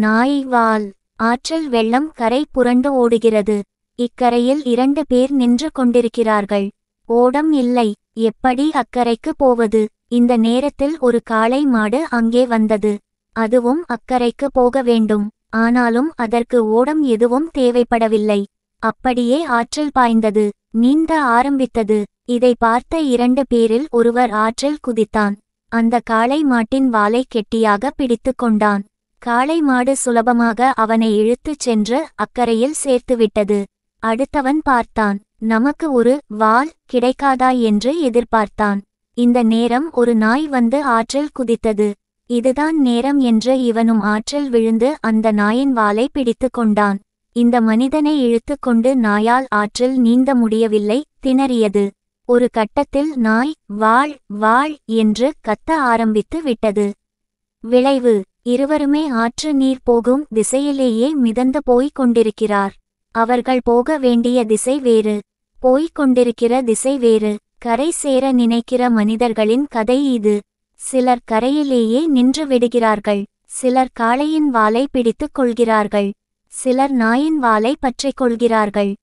நாய் வால் ஆற்றல் வெள்ளம் கரை புரண்டு ஓடுகிறது இக்கரையில் இரண்டு பேர் நின்று கொண்டிருக்கிறார்கள் ஓடம் இல்லை எப்படி அக்கரைக்கு போவது இந்த நேரத்தில் ஒரு காளை மாடு அங்கே வந்தது அதுவும் அக்கரைக்கு போக வேண்டும் ஆனாலும் அதற்கு ஓடம் எதுவும் தேவைப்படவில்லை அப்படியே ஆற்றல் பாய்ந்தது நீந்த ஆரம்பித்தது இதை பார்த்த இரண்டு பேரில் ஒருவர் ஆற்றல் குதித்தான் அந்த காளை மாட்டின் வாலை கெட்டியாக பிடித்து கொண்டான் காளை மாடு சுலபமாக அவனை இழுத்துச் சென்று அக்கறையில் சேர்த்துவிட்டது அடுத்தவன் பார்த்தான் நமக்கு ஒரு வால் கிடைக்காதா என்று எதிர்பார்த்தான் இந்த நேரம் ஒரு நாய் வந்து ஆற்றில் குதித்தது இதுதான் நேரம் என்று இவனும் ஆற்றில் விழுந்து அந்த நாயின் வாலை பிடித்து கொண்டான் இந்த மனிதனை இழுத்து கொண்டு நாயால் ஆற்றில் நீந்த முடியவில்லை திணறியது ஒரு கட்டத்தில் நாய் வாழ் வாழ் என்று கத்த ஆரம்பித்து விட்டது விளைவு இருவருமே ஆற்று நீர் போகும் திசையிலேயே மிதந்து போய்க் கொண்டிருக்கிறார் அவர்கள் போக வேண்டிய திசை வேறு போய்க் கொண்டிருக்கிற திசை வேறு கரை சேர நினைக்கிற மனிதர்களின் கதை இது சிலர் கரையிலேயே நின்று விடுகிறார்கள் சிலர் காளையின் வாளை பிடித்துக் கொள்கிறார்கள் சிலர் நாயின் வாளை பற்றிக் கொள்கிறார்கள்